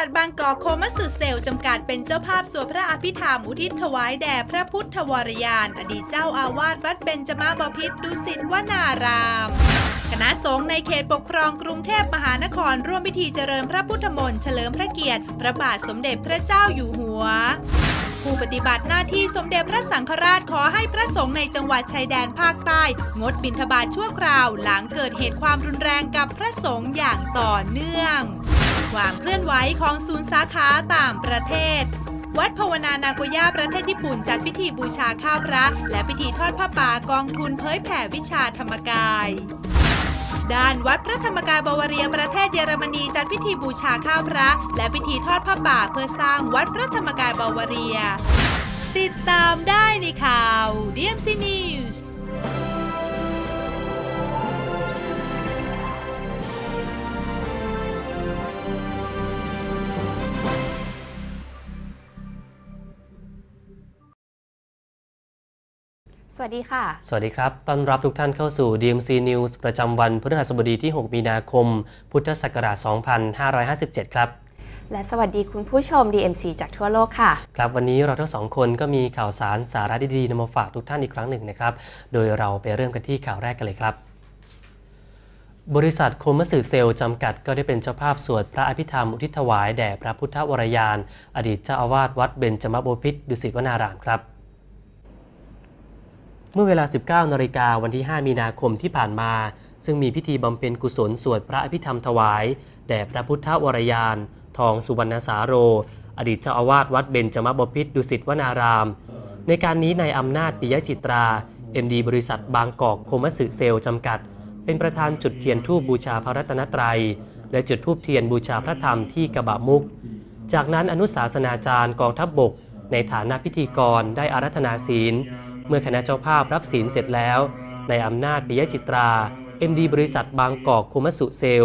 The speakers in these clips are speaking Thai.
ัทบางกอกโคมัสสุเซลจำกัดเป็นเจ้าภาพสวดพระอภิธรรมอุทิศถวายแด่พระพุทธวรยาน อดีตเจ้าอาวาสวัดเบญจมาบพิษดุสิตวนารามคณะสงฆ์ในเขตปกครองกรุงเทพมหานครร่วมพิธีเจริญพระพุทธมนต์เฉลิมพระเกียรติพระบาทสมเด็จพระเจ้าอยู่หัว ผู้ปฏิบัติหน้าที่สมเด็จพระสังฆราชขอให้พระสงฆ์ในจังหวัดชายแดนภาคใต้ งดบิณฑบาตชั่วคราวหลังเกิดเหตุความรุนแรงกับพระสงฆ์อย่างต่อเนื่องความเคลื่อนไหวของศูนย์สาขาต่างประเทศ วัดภาวนานากย่าประเทศญี่ปุ่นจัดพิธีบูชาข้าวพระ และพิธีทอดผ้าป่ากองทุนเผยแผ่วิชาธรรมกาย ด้านวัดพระธรรมกายบาวาเรียประเทศเยอรมนีจัดพิธีบูชาข้าวพระ และพิธีทอดผ้าป่าเพื่อสร้างวัดพระธรรมกายบาวาเรีย ติดตามได้ในข่าวเดียมซีนิวส์สวัสดีค่ะ สวัสดีครับ ต้อนรับทุกท่านเข้าสู่ DMC News ประจำวันพฤหัสบดีที่ 6 มีนาคม พุทธศักราช 2557 ครับ และสวัสดีคุณผู้ชม DMC จากทั่วโลกค่ะ ครับ วันนี้เราทั้งสองคนก็มีข่าวสารสาระดีๆนำมาฝากทุกท่านอีกครั้งหนึ่งนะครับ โดยเราไปเริ่มกันที่ข่าวแรกกันเลยครับ บริษัทโคมสื่อเซลจำกัดก็ได้เป็นเจ้าภาพสวดพระอภิธรรมอุทิศถวายแด่พระพุทธวรยานอดีตเจ้าอาวาสวัดเบญจมบพิตรดุสิตวนารามครับเมื่อเวลา 19 นาฬิกาวันที่ 5 มีนาคมที่ผ่านมา ซึ่งมีพิธีบำเพ็ญกุศลสวดพระอภิธรรมถวาย แด่พระพุทธวรยาน ทองสุวรรณสาโร อดีตเจ้าอาวาสวัดเบญจมบพิตรดุสิตวนาราม ในการนี้นายอำนาจปิยจิตรา MD บริษัทบางกอกโคมสึเซลจำกัด เป็นประธานจุดเทียนทูบบูชาพระรัตนตรัย และจุดทูบเทียนบูชาพระธรรมที่กระบะมุก จากนั้นอนุสาสนาจารย์กองทัพบบกในฐานะพิธีกรได้อารัธนาศีลเมื่อคณะเจ้าภาพรับศีลเสร็จแล้ว ในอำนาจปิยจิตรา MD บริษัทบางกอกคุมัสุเซล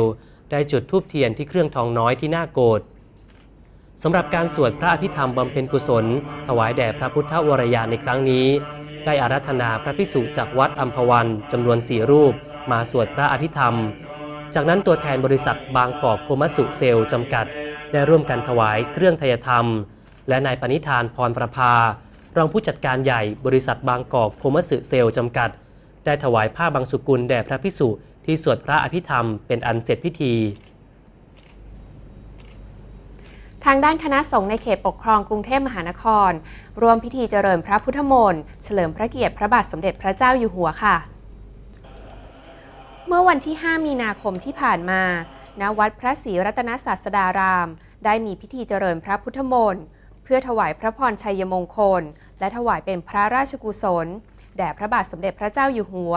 ได้จุดทูบเทียนที่เครื่องทองน้อยที่หน้าโกดสำหรับการสวดพระอภิธรรมบำเพ็ญกุศล ถวายแด่พระพุทธวรยาในครั้งนี้ ได้อารัธนาพระภิกษุจากวัดอัมพวันจำนวนสี่รูป มาสวดพระอภิธรรม จากนั้นตัวแทนบริษัทบางกอกโคมัสุเซลจำกัด ได้ร่วมกันถวายเครื่องทยธรรม และนายปณิธานพรประภารองผู้จัดการใหญ่บริษัทบางกอกโพมสืเซลจำกัด ได้ถวายผ้าบางสุกุลแด่พระพิสุที่สวดพระอภิธรรมเป็นอันเสร็จพิธี ทางด้านคณะสงฆ์ในเขตปกครองกรุงเทพมหานครร่วมพิธีเจริญพระพุทธมนต์เฉลิมพระเกียรติพระบาทสมเด็จพระเจ้าอยู่หัวค่ะ เมื่อวันที่ 5 มีนาคมที่ผ่านมาณวัดพระศรีรัตนศาสดาราม ได้มีพิธีเจริญพระพุทธมนต์พื่อถวายพระพรชัยมงคล และถวายเป็นพระราชกุศล แด่พระบาทสมเด็จพระเจ้าอยู่หัว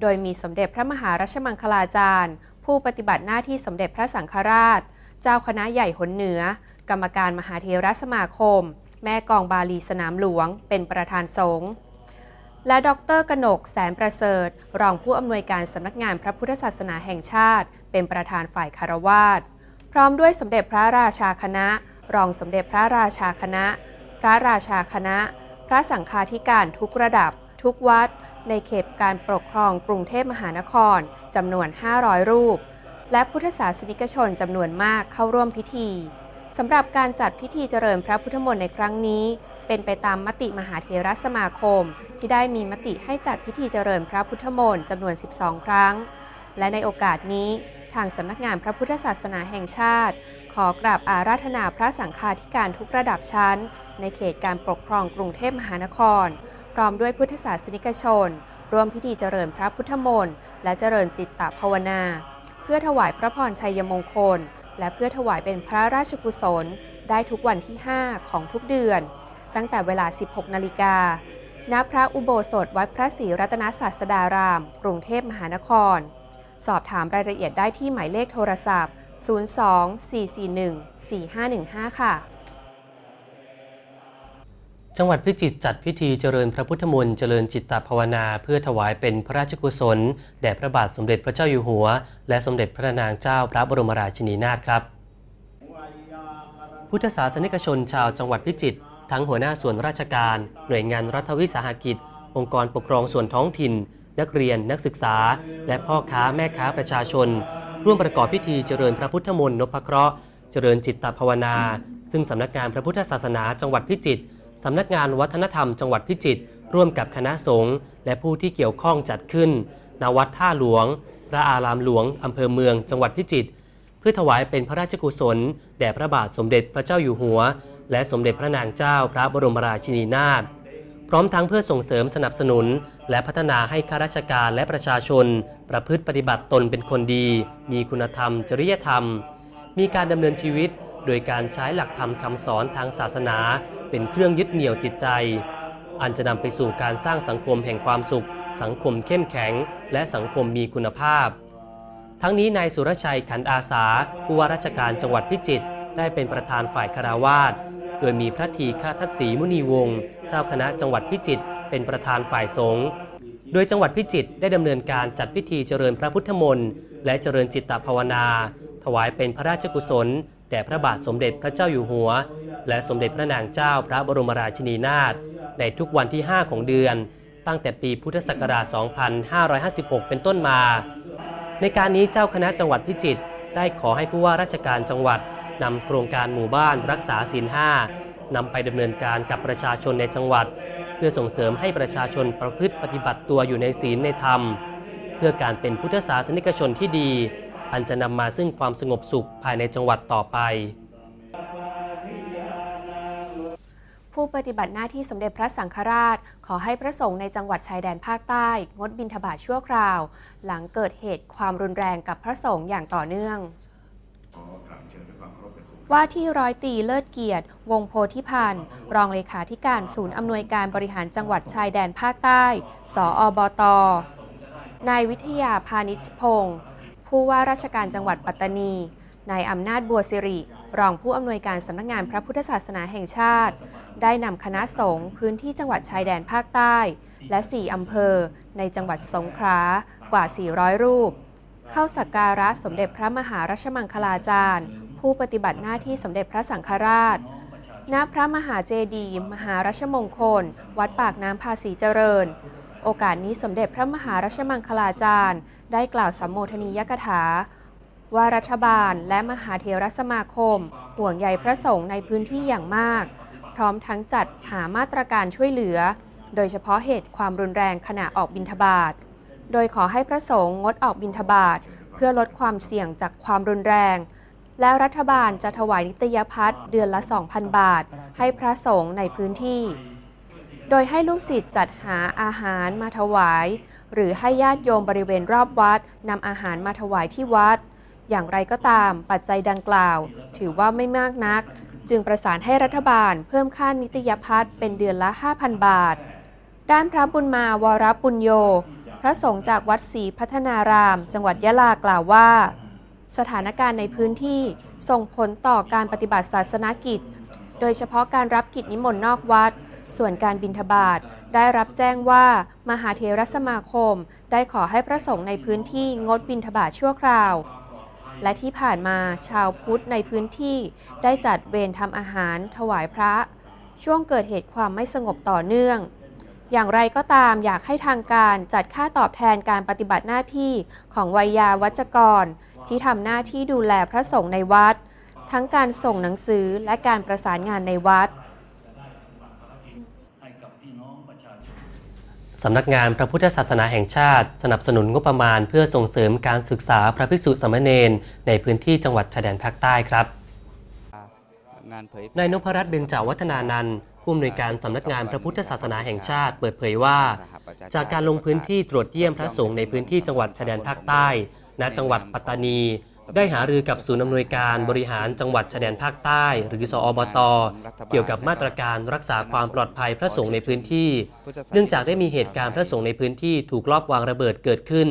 โดยมีสมเด็จพระมหารัชมังคลาจารย์ผู้ปฏิบัติหน้าที่สมเด็จพระสังฆราช เจ้าคณะใหญ่หนเหนือ กรรมการมหาเทรสมาคม แม่กองบาลีสนามหลวง เป็นประธานสงฆ์และดรกนกแสนประเสริฐ รองผู้อำนวยการสำนักงานพระพุทธศาสนาแห่งชาติ เป็นประธานฝ่ายคารวาสพร้อมด้วยสมเด็จพระราชาคณะรองสมเด็จพระราชาคณะ พระราชาคณะ พระสังฆาธิการทุกระดับ ทุกวัด ในเขตการปกครองกรุงเทพมหานครจำนวน 500 รูป และพุทธศาสนิกชนจำนวนมากเข้าร่วมพิธีสำหรับการจัดพิธีเจริญพระพุทธมนต์ในครั้งนี้ เป็นไปตามมติมหาเทรสมาคม ที่ได้มีมติให้จัดพิธีเจริญพระพุทธมนต์จำนวน 12 ครั้ง และในโอกาสนี้ทางสำนักงานพระพุทธศาสนาแห่งชาติขอกราบอาราธนาพระสังฆาธิการทุกระดับชั้น ในเขตการปกครองกรุงเทพมหานครพร้อมด้วยพุทธศาสนิกชน ร่วมพิธีเจริญพระพุทธมนต์ และเจริญจิตตภาวนา เพื่อถวายพระพรชัยมงคล และเพื่อถวายเป็นพระราชกุศล ได้ทุกวันที่ 5 ของทุกเดือน ตั้งแต่เวลา 16นาฬิกาณพระอุโบสถวัดพระศรีรัตนศาสดาราม กรุงเทพมหานคร สอบถามรายละเอียดได้ที่หมายเลขโทรศัพท์02-441-4515 ค่ะ จังหวัดพิจิตร จัดพิธีเจริญพระพุทธมนต์เจริญจิตตภาวนาเพื่อถวายเป็นพระราชกุศลแด่พระบาทสมเด็จพระเจ้าอยู่หัว และสมเด็จพระนางเจ้าพระบรมราชินีนาถครับ พุทธศาสนิกชนชาวจังหวัดพิจิตร ทั้งหัวหน้าส่วนราชการ หน่วยงานรัฐวิสาหกิจ องค์กรปกครองส่วนท้องถิ่น นักเรียนนักศึกษา และพ่อค้าแม่ค้าประชาชนร่วมประกอบพิธีเจริญพระพุทธมนต์นพเคราะห์เจริญจิตตภาวนา ซึ่งสำนักงานพระพุทธศาสนาจังหวัดพิจิตรสำนักงานวัฒนธรรม จังหวัดพิจิตรร่วมกับคณะสงฆ์และผู้ที่เกี่ยวข้องจัดขึ้นณวัดท่าหลวง พระอารามหลวงอำเภอเมืองจังหวัดพิจิตรเพื่อถวายเป็นพระราชกุศลแด่พระบาทสมเด็จพระเจ้าอยู่หัว และสมเด็จพระนางเจ้าพระบรมราชินีนาถพร้อมทั้งเพื่อส่งเสริมสนับสนุน และพัฒนาให้ข้าราชการและประชาชน ประพฤติปฏิบัติตนเป็นคนดี มีคุณธรรม จริยธรรม มีการดำเนินชีวิต โดยการใช้หลักธรรมคำสอนทางศาสนา เป็นเครื่องยึดเหนี่ยวจิตใจ อันจะนำไปสู่การสร้างสังคมแห่งความสุข สังคมเข้มแข็งและสังคมมีคุณภาพ ทั้งนี้นายสุรชัยขันอาสาผู้ว่าราชการจังหวัดพิจิตร ได้เป็นประธานฝ่ายคาราวาสโดยมีพระทีฆาทัศสีมุนีวงศ์ เจ้าคณะจังหวัดพิจิตรเป็นประธานฝ่ายสงฆ์ โดยจังหวัดพิจิตรได้ดำเนินการจัดพิธีเจริญพระพุทธมนต์และเจริญจิตตภาวนา ถวายเป็นพระราชกุศลแด่ พระบาทสมเด็จพระเจ้าอยู่หัว และสมเด็จพระนางเจ้าพระบรมราชินีนาถในทุกวันที่ 5 ของเดือน ตั้งแต่ปีพุทธศักราช 2556 เป็นต้นมา ในการนี้เจ้าคณะจังหวัดพิจิตรได้ขอให้ผู้ว่าราชการจังหวัดนำโครงการหมู่บ้านรักษาศีลห้านำไปดำเนินการกับประชาชนในจังหวัด เพื่อส่งเสริมให้ประชาชนประพฤติปฏิบัติตัวอยู่ในศีลในธรรมเพื่อการเป็นพุทธศาสนิกชนที่ดี อันจะนำมาซึ่งความสงบสุขภายในจังหวัดต่อไป ผู้ปฏิบัติหน้าที่สมเด็จพระสังฆราช ขอให้พระสงฆ์ในจังหวัดชายแดนภาคใต้ งดบินทบาทชั่วคราว หลังเกิดเหตุความรุนแรงกับพระสงฆ์อย่างต่อเนื่องว่าที่ร้อยตีเลิศเกียรติ วงโพธิพันธ์รองเลขาธิการศูนย์อำนวยการบริหารจังหวัดชายแดนภาคใต้ สออบตนายวิทยาพาณิชพงศ์ผู้ว่าราชการจังหวัดปัตตานีนายอำนาจบัวสิริ รองผู้อำนวยการสำนักงานพระพุทธศาสนาแห่งชาติ ได้นำคณะสงฆ์พื้นที่จังหวัดชายแดนภาคใต้ และ 4 อำเภอในจังหวัดสงขลากว่า 400 รูป เข้าสักการะสมเด็จพระมหารัชมังคลาจารย์ผู้ปฏิบัติหน้าที่สมเด็จพระสังฆราช ณ พระมหาเจดีย์มหารัชมงคล วัดปากน้ำภาษีเจริญ โอกาสนี้สมเด็จพระมหารัชมังคลาจารย์ได้กล่าวสัมโมทนียกถาว่ารัฐบาลและมหาเทรสมาคม ห่วงใยพระสงฆ์ในพื้นที่อย่างมาก พร้อมทั้งจัดหามาตรการช่วยเหลือ โดยเฉพาะเหตุความรุนแรงขณะออกบินทบาทโดยขอให้พระสงฆ์งดออกบินทบาทเพื่อลดความเสี่ยงจากความรุนแรงและรัฐบาลจะถวายนิตยพัฒน์เดือนละ 2,000 บาท ให้พระสงฆ์ในพื้นที่ โดยให้ลูกศิษย์จัดหาอาหารมาถวาย หรือให้ญาติโยมบริเวณรอบวัดนำอาหารมาถวายที่วัด อย่างไรก็ตามปัจจัยดังกล่าว ถือว่าไม่มากนัก จึงประสานให้รัฐบาลเพิ่มค่านิตยพัฒน์เป็นเดือนละ 5,000 บาท ด้านพระบุญมาวรปุญโยพระสงฆ์จากวัดศรีพัฒนาราม จังหวัดยะลากล่าวว่าสถานการณ์ในพื้นที่ส่งผลต่อการปฏิบัติศาสนกิจ โดยเฉพาะการรับกิจนิมนต์นอกวัด ส่วนการบินทบาทได้รับแจ้งว่ามหาเทรสมาคมได้ขอให้พระสงฆ์ในพื้นที่งดบินทบาทชั่วคราว และที่ผ่านมาชาวพุทธในพื้นที่ได้จัดเวรทำอาหารถวายพระ ช่วงเกิดเหตุความไม่สงบต่อเนื่อง อย่างไรก็ตามอยากให้ทางการจัดค่าตอบแทนการปฏิบัติหน้าที่ของวัยยาวัจกรที่ทำหน้าที่ดูแลพระสงฆ์ในวัด ทั้งการส่งหนังสือและการประสานงานในวัดสำนักงานพระพุทธศาสนาแห่งชาติสนับสนุนงบประมาณเพื่อส่งเสริมการศึกษาพระภิกษุสมเณรในพื้นที่จังหวัดชายแดนภาคใต้ครับนายนพรัตน์เบญจาวัฒนานันท์ผู้อำนวยการสำนักงานพระพุทธศาสนาแห่งชาติเปิดเผยว่า จากการลงพื้นที่ตรวจเยี่ยมพระสงฆ์ในพื้นที่จังหวัดชายแดนภาคใต้ณจังหวัดปัตตานี ได้หารือกับศูนย์อำนวยการบริหารจังหวัดชายแดนภาคใต้ หรือสอบต เกี่ยวกับมาตรการรักษาความปลอดภัยพระสงฆ์ในพื้นที่ เนื่องจากได้มีเหตุการณ์พระสงฆ์ในพื้นที่ถูกลอบวางระเบิดเกิดขึ้น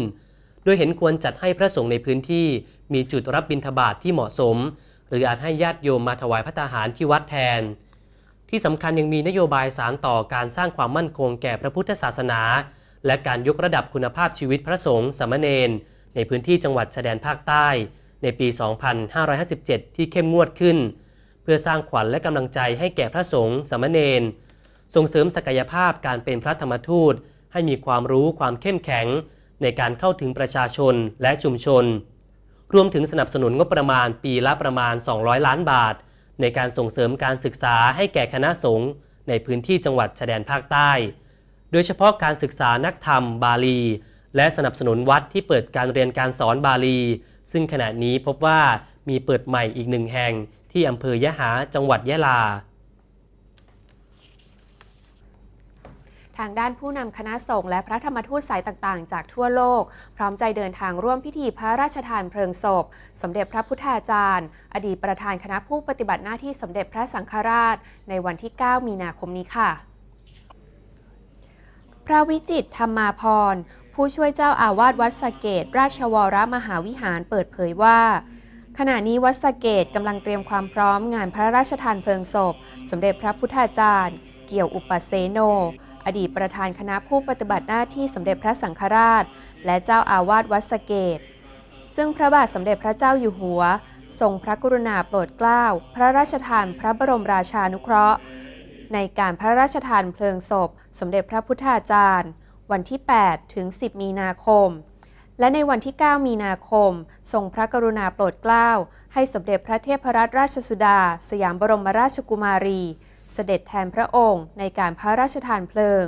โดยเห็นควรจัดให้พระสงฆ์ในพื้นที่ มีจุดรับบิณฑบาตทที่เหมาะสม หรืออาจให้ญาติโยมมาถวายพระตาหารที่วัดแทน ที่สำคัญยังมีนโยบายสารต่อการสร้างความมั่นคงแก่พระพุทธศาสนา และการยกระดับคุณภาพชีวิตพระสงฆ์สมมเณรในพื้นที่จังหวัดชายแดนภาคใต้ ในปี 2557 ที่เข้มงวดขึ้น เพื่อสร้างขวัญและกำลังใจให้แก่พระสงฆ์สามเณรส่งเสริมศักยภาพการเป็นพระธรรมทูตให้มีความรู้ความเข้มแข็ง ในการเข้าถึงประชาชนและชุมชน รวมถึงสนับสนุนงบประมาณปีละประมาณ 200 ล้านบาท ในการส่งเสริมการศึกษาให้แก่คณะสงฆ์ในพื้นที่จังหวัดชายแดนภาคใต้ โดยเฉพาะการศึกษานักธรรมบาลีและสนับสนุนวัดที่เปิดการเรียนการสอนบาลี ซึ่งขณะนี้พบว่ามีเปิดใหม่อีกหนึ่งแห่งที่อำเภอยะหาจังหวัดยะลา ทางด้านผู้นำคณะสงฆ์และพระธรรมทูตสายต่าง ๆ จากทั่วโลก พร้อมใจเดินทางร่วมพิธีพระราชทานเพลิงศพสมเด็จพระพุทธาจารย์ อดีตประธานคณะผู้ปฏิบัติหน้าที่สมเด็จพระสังฆราชในวันที่ 9 มีนาคมนี้ค่ะ พระวิจิตธรรมาพรผู้ช่วยเจ้าอาวาสวัดสเกต ราชวรมหาวิหารเปิดเผยว่า ขณะนี้วัดสเกตกำลังเตรียมความพร้อมงานพระราชทานเพลิงศพ สมเด็จพระพุทธาจารย์ เกี่ยวอุปเสโน อดีตประธานคณะผู้ปฏิบัติหน้าที่สมเด็จพระสังฆราช และเจ้าอาวาสวัดสเกต ซึ่งพระบาทสมเด็จพระเจ้าอยู่หัวทรงพระกรุณาโปรดเกล้าพระราชทาน พระบรมราชานุเคราะห์ ในการพระราชทานเพลิงศพ สมเด็จพระพุทธาจารย์วันที่ 8 ถึง 10 มีนาคม และในวันที่ 9 มีนาคม ทรงพระกรุณาโปรดเกล้า ให้สมเด็จพระเทพรัตนราชสุดา สยามบรมราชกุมารี เสด็จแทนพระองค์ในการพระราชทานเพลิง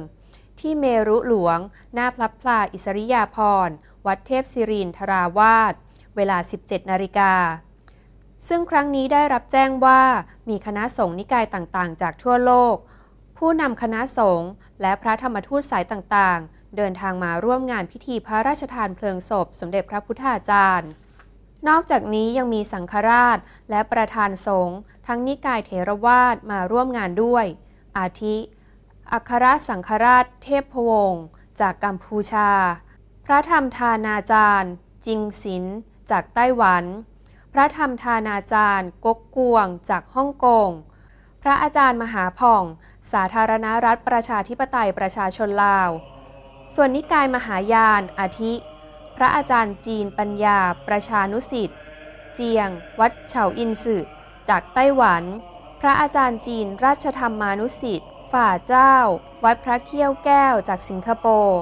ที่เมรุหลวง หน้าพลับพลาอิสริยาภรณ์ วัดเทพศิรินทราวาส เวลา 17 นาฬิกา ซึ่งครั้งนี้ได้รับแจ้งว่ามีคณะสงฆ์นิกายต่างๆ จากทั่วโลกผู้นำคณะสงฆ์และพระธรรมทูตสายต่างๆ เดินทางมาร่วมงานพิธีพระราชทานเพลิงศพสมเด็จพระพุทธาจารย์ นอกจากนี้ยังมีสังฆราชและประธานสงฆ์ทั้งนิกายเถรวาทมาร่วมงานด้วย อาทิอัครสังฆราชเทพพวงศ์จากกัมพูชา พระธรรมทานาจารย์จิงศินจากไต้หวันพระธรรมทานาจารย์ก๊กกวงจากฮ่องกงพระอาจารย์มหาผ่อง สาธารณรัฐประชาธิปไตยประชาชนลาว ส่วนนิกายมหายานอาทิ พระอาจารย์จีนปัญญา ประชานุสิทธิ์เจียง วัดเฉาอินสึจากไต้หวัน พระอาจารย์จีนราชธรรมานุสิทธิ์ ฝ่าเจ้า วัดพระเขี้ยวแก้ว จากสิงคโปร์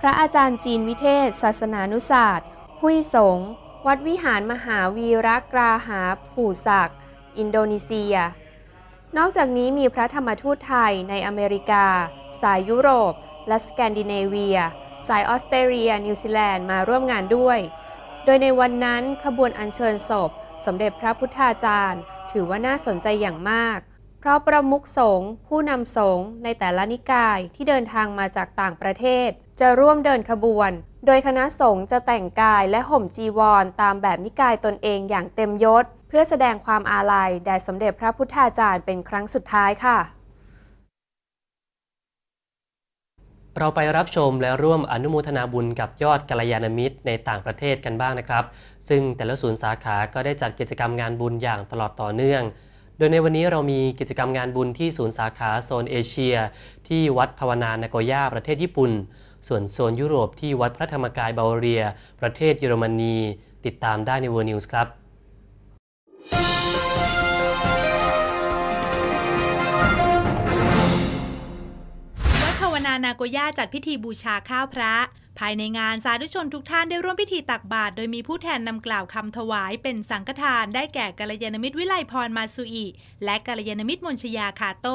พระอาจารย์จีนวิเทศศาสนานุศาสตร์หุยสง วัดวิหารมหาวีรกราหาผู่ศัก อินโดนีเซียนอกจากนี้มีพระธรรมทูตไทยในอเมริกา สายยุโรป และสแกนดิเนเวีย สายออสเตรเลียนิวซีแลนด์มาร่วมงานด้วย โดยในวันนั้นขบวนอัญเชิญศพ สมเด็จพระพุทธาจารย์ ถือว่าน่าสนใจอย่างมาก เพราะประมุขสงฆ์ผู้นำสงฆ์ในแต่ละนิกายที่เดินทางมาจากต่างประเทศจะร่วมเดินขบวน โดยคณะสงฆ์จะแต่งกายและห่มจีวร ตามแบบนิกายตนเองอย่างเต็มยศ เพื่อแสดงความอาลัย แด่สมเด็จพระพุทธาจารย์เป็นครั้งสุดท้ายค่ะ เราไปรับชมและร่วมอนุโมทนาบุญกับยอดกัลยาณมิตรในต่างประเทศกันบ้างนะครับ ซึ่งแต่ละศูนย์สาขาก็ได้จัดกิจกรรมงานบุญอย่างตลอดต่อเนื่อง โดยในวันนี้เรามีกิจกรรมงานบุญที่ศูนย์สาขาโซนเอเชีย ที่วัดภาวนานาโกย่าประเทศญี่ปุ่นส่วนโซนยุโรปที่วัดพระธรรมกายบาวาเรีย ประเทศเยอรมนี ติดตามได้ในเวอร์นิวส์ครับววัดภานานาโกย่าจัดพิธีบูชาข้าวพระ ภายในงานสาธุชนทุกท่านได้ร่วมพิธีตักบาตรโดยมีผู้แทนนำกล่าวคำถวายเป็นสังฆทานได้แก่กัลยาณมิตรวิไลพรมาสุอิและกัลยาณมิตรมนชยาคาโต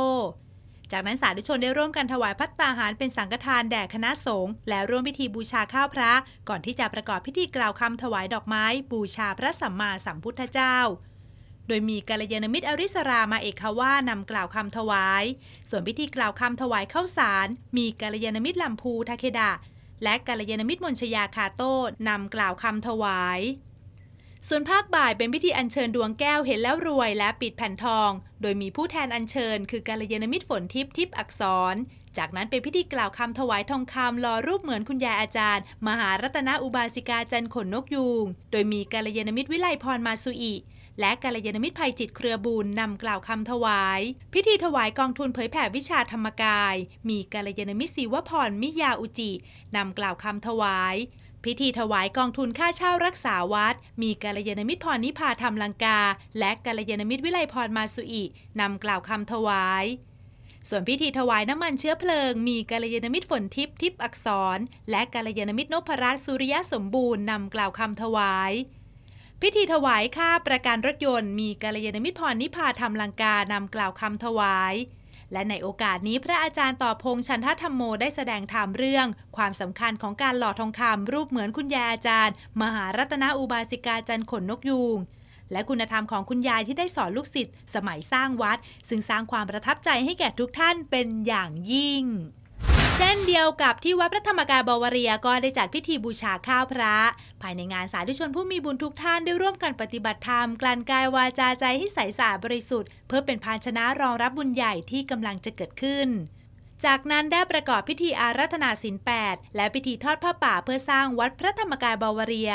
จากนั้นสาธุชนได้ร่วมกันถวายพัตตาหารเป็นสังฆทานแด่คณะสงฆ์และร่วมพิธีบูชาข้าวพระ ก่อนที่จะประกอบพิธีกล่าวคำถวายดอกไม้บูชาพระสัมมาสัมพุทธเจ้า โดยมีกาลยานมิตรอริสรามาเอกว่านำกล่าวคำถวาย ส่วนพิธีกล่าวคำถวายข้าวสารมีกาลยานมิตรลำพูทาเคดะ และกาลยานมิตรมนชยาคาโต้นำกล่าวคำถวายส่วนภาคบ่ายเป็นพิธีอัญเชิญดวงแก้วเห็นแล้วรวยและปิดแผ่นทอง โดยมีผู้แทนอัญเชิญคือกาลยานมิตรฝนทิพย์ทิพย์อักษร จากนั้นเป็นพิธีกล่าวคำถวายทองคำรอรูปเหมือนคุณยายอาจารย์ มหารัตนอุบาสิกาจันขนนกยูงโดยมีกาลยานมิตรวิไลพรมาสุอิและกาลยานมิตรภัยจิตเครือบุญนำกล่าวคำถวาย พิธีถวายกองทุนเผยแผ่วิชาธรรมกาย มีกาลยานมิตรศิวพรมิยาอุจินำกล่าวคำถวายพิธีถวายกองทุนค่าเช่ารักษาวัด มีกาลยานมิตรพรนิพาธรรมลังกา และกาลยานมิตรวิไลพรมาสุอินำกล่าวคำถวาย ส่วนพิธีถวายน้ำมันเชื้อเพลิงมีกาลยานมิตรฝนทิพย์ทิพย์อักษร และกาลยานมิตรนพรัตน์สุริยะสมบูรณ์นำกล่าวคำถวาย พิธีถวายค่าประกันรถยนต์มีกาลยานมิตรพรนิพาธรรมลังกานำกล่าวคำถวายและในโอกาสนี้พระอาจารย์ต่อพงษ์ชันทธรรมโมได้แสดงธรรมเรื่อง ความสำคัญของการหล่อทองคำรูปเหมือนคุณยายอาจารย์ มหารัตนอุบาสิกาจันขนนกยูง และคุณธรรมของคุณยายที่ได้สอนลูกศิษย์สมัยสร้างวัด ซึ่งสร้างความประทับใจให้แก่ทุกท่านเป็นอย่างยิ่งเช่นเดียวกับที่วัดพระธรรมกายบาวาเรียก็ได้จัดพิธีบูชาข้าวพระ ภายในงานสาธุชนผู้มีบุญทุกท่าน ได้ร่วมกันปฏิบัติธรรม กลั่นกายวาจาใจให้ใสสะอาดบริสุทธิ์เพื่อเป็นภาชนะรองรับบุญใหญ่ที่กำลังจะเกิดขึ้น จากนั้นได้ประกอบพิธีอารัธนาศีลแปดและพิธีทอดผ้าป่าเพื่อสร้างวัดพระธรรมกายบาวาเรีย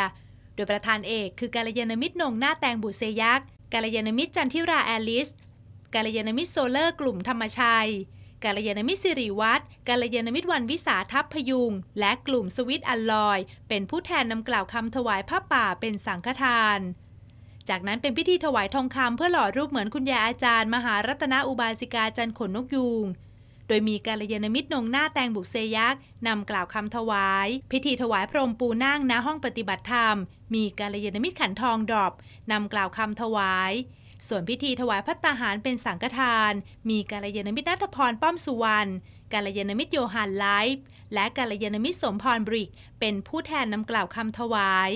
โดยประธานเอกคือกาลยานมิตรนงหน้าแตงบุเซยักษ์กาลยานมิตรจันทิราแอลิสกาลยานมิตรโซเลอร์กลุ่มธรรมชัยกาลยานมิตรสิริวัตรกาลยานมิตรวันวิสาทัพพยุง และกลุ่มสวิตอัลลอย เป็นผู้แทนนำกล่าวคำถวายผ้าป่าเป็นสังฆทาน จากนั้นเป็นพิธีถวายทองคำเพื่อหล่อรูปเหมือนคุณยายอาจารย์ มหารัตนอุบาสิกาจันขนนกยูงโดยมีกาลยานมิตรนงหน้าแตงบุกเซยักษ์นำกล่าวคำถวาย พิธีถวายพรมปูนั่งณห้องปฏิบัติธรรม มีกาลยานมิตรขันทองดอบนำกล่าวคำถวายส่วนพิธีถวายพัตตาหารเป็นสังฆทาน มีการยานมิตรนัทพรป้อมสุวรรณการยานมิตรโยฮันไลฟ์และการยานมิตรสมพรบริก เป็นผู้แทนนำกล่าวคำถวาย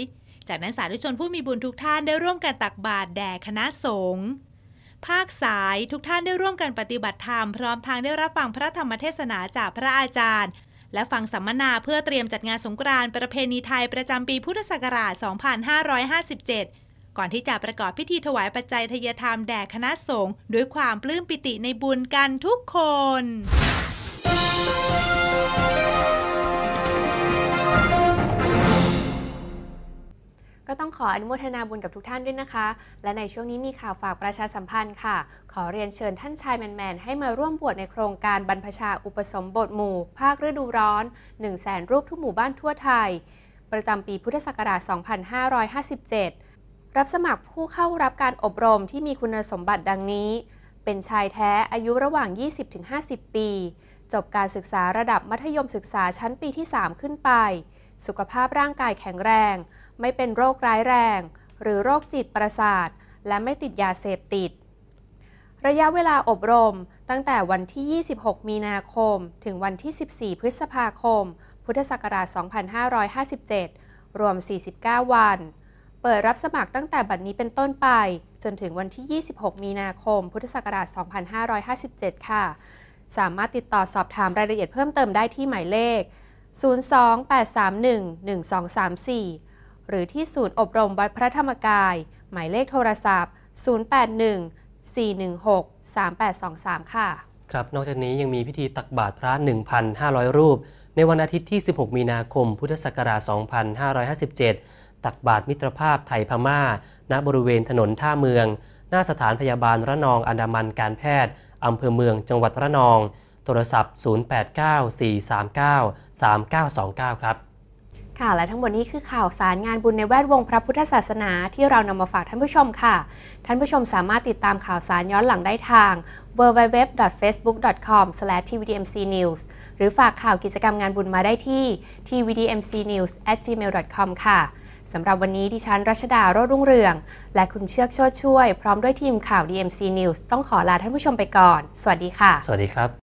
จากนั้นสาธุชนผู้มีบุญทุกท่านได้ร่วมกันตักบาตร แด่คณะสงฆ์ ภาคสายทุกท่านได้ร่วมกันปฏิบัติธรรมพร้อมทางได้รับฟังพระธรรมเทศนาจากพระอาจารย์ และฟังสัมมนาเพื่อเตรียมจัดงานสงกรานต์ประเพณีไทยประจำปีพุทธศักราช 2557ก่อนที่จะประกอบพิธีถวายปัจจัยทยธรรมแด่คณะสงฆ์ด้วยความปลื้มปิติในบุญกันทุกคน ก็ต้องขออนุโมทนาบุญกับทุกท่านด้วยนะคะ และในช่วงนี้มีข่าวฝากประชาสัมพันธ์ค่ะ ขอเรียนเชิญท่านชายแมนๆให้มาร่วมบวชในโครงการบรรพชาอุปสมบทหมู่ ภาคฤดูร้อน 1 0 0 0 0แสนรูปทุกหมู่บ้านทั่วไทย ประจำปีพุทธศักราช2557รับสมัครผู้เข้ารับการอบรมที่มีคุณสมบัติดังนี้ เป็นชายแท้ อายุระหว่าง 20-50 ปี จบการศึกษาระดับมัธยมศึกษาชั้นปีที่ 3 ขึ้นไป สุขภาพร่างกายแข็งแรง ไม่เป็นโรคร้ายแรง หรือโรคจิตประสาท และไม่ติดยาเสพติด ระยะเวลาอบรม ตั้งแต่วันที่ 26 มีนาคม ถึงวันที่ 14 พฤษภาคม พุทธศักราช 2557 รวม 49 วันเปิดรับสมัครตั้งแต่บัดนี้เป็นต้นไป จนถึงวันที่ 26 มีนาคม พุทธศักราช 2557 ค่ะ สามารถติดต่อสอบถามรายละเอียดเพิ่มเติมได้ที่หมายเลข 028311234 หรือที่ศูนย์อบรมวัดพระธรรมกาย หมายเลขโทรศัพท์ 0814163823 ค่ะ ครับ นอกจากนี้ยังมีพิธีตักบาตรพระ 1,500 รูป ในวันอาทิตย์ที่ 16 มีนาคม พุทธศักราช 2557ักบาทมิตรภาพไทยพมา่า ณ บริเวณถนนท่าเมือง หน้าสถานพยาบาลระนองอันดามันการแพทย์ อำเภอเมืองจังหวัดระนอง โทรศัพท์ 0894393929 ครับ ค่ะ และทั้งหมดนี้คือข่าวสารงานบุญในแวดวงพระพุทธศาสนา ที่เรานำมาฝากท่านผู้ชมค่ะ ท่านผู้ชมสามารถติดตามข่าวสารย้อนหลังได้ทาง www.facebook.com/tvdmcnews หรือฝากข่าวกิจกรรมงานบุญมาได้ที่ tvdmcnews@gmail.com ค่ะสำหรับวันนี้ดิฉันรัชดาโรรุ่งเรือง และคุณเชือกช่วช่วย พร้อมด้วยทีมข่าว DMC News ต้องขอลาท่านผู้ชมไปก่อน สวัสดีค่ะ สวัสดีครับ